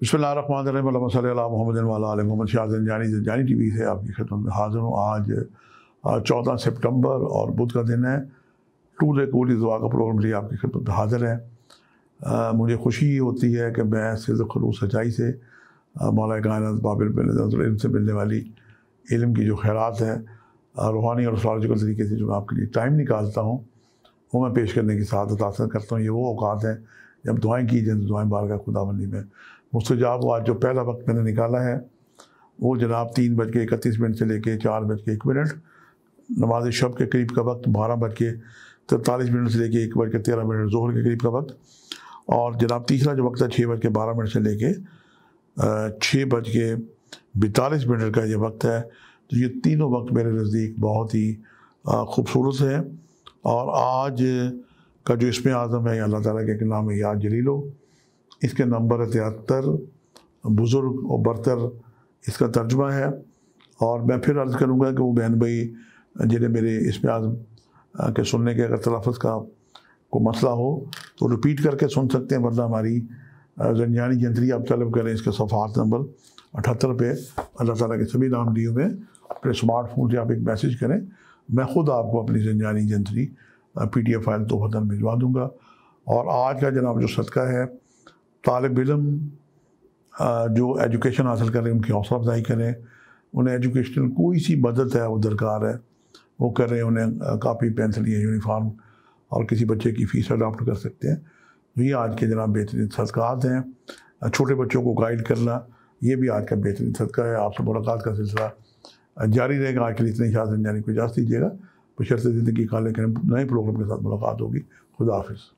बिस्मिल्लाहमान Shah T V से आपकी खिदमत में हाजिर हूँ आज चौदह सेप्टंबर और बुध का दिन है टू डे कोली दुआ का प्रोग्राम लिए आपकी खिदमत में हाजिर है मुझे खुशी होती है कि मैं सिज सच्चाई से मौलान कायनत बाबिल बिल्म से मिलने वाली इलम की जो खैरत है रूहानी और सोलॉजिकल तरीके से जो मैं आपके लिए टाइम निकालता हूँ वो मैं पेश करने की साथ हासिल करता हूँ ये वो अवकात हैं जब दुआएं की जाए तो दुआएं खुदा बंदी में मुस्तजाब आज जो पहला वक्त मैंने निकाला है वो जनाब तीन बज के इकतीस मिनट से लेके चार बज के एक मिनट नमाज शब के करीब का वक्त बारह बज के तरतालीस मिनट से लेके एक बज के तेरह मिनट जोहर के करीब का वक्त और जनाब तीसरा जो वक्त है छः बज के बारह मिनट से लेके छः बज के बैतालीस मिनट का ये वक्त है तो ये तीनों वक्त मेरे नज़दीक बहुत ही खूबसूरत है और आज का जो इसमें आज़म है अल्लाह ताला के नाम है या जलीलो इसके नंबर है तिहत्तर बुज़ुर्ग और बरतर इसका तर्जमा है और मैं फिर अर्ज़ करूँगा कि वो बहन भाई जिन्हें मेरे इसमें आज़म के सुनने के अगर तलफ़ का को मसला हो तो रिपीट करके सुन सकते हैं वरना हमारी रंजानी जंतरी आप तलब करें इसके सफ़ात नंबर अठहत्तर पे अल्लाह ताला के सभी नाम दियो में अपने स्मार्टफोन से आप एक मैसेज करें मैं ख़ुद आपको अपनी रंजानी जंतरी पी डी एफ फाइल दो तो वतन भिजवा दूँगा और आज का जनाब जो सदका है तालब इलम जो एजुकेशन हासिल करें उनकी हौसला अफजाई करें उन्हें एजुकेशनल कोई सी मदद है वो दरकार है वो करें उन्हें कापी पेंसिल या यूनिफार्म और किसी बच्चे की फ़ीस अडाप्ट कर सकते हैं तो ये आज के जनाब बेहतरीन सदक़ात हैं छोटे बच्चों को गाइड करना ये भी आज का बेहतरीन सदका है आपसे मुलाकात का सिलसिला जारी रहेगा आज के लिए इतने शाह जाने को इजाज़ दीजिएगा बशर ज़िंदगी का लेकर नए प्रोग्राम के साथ मुलाकात होगी खुदा हाफिज़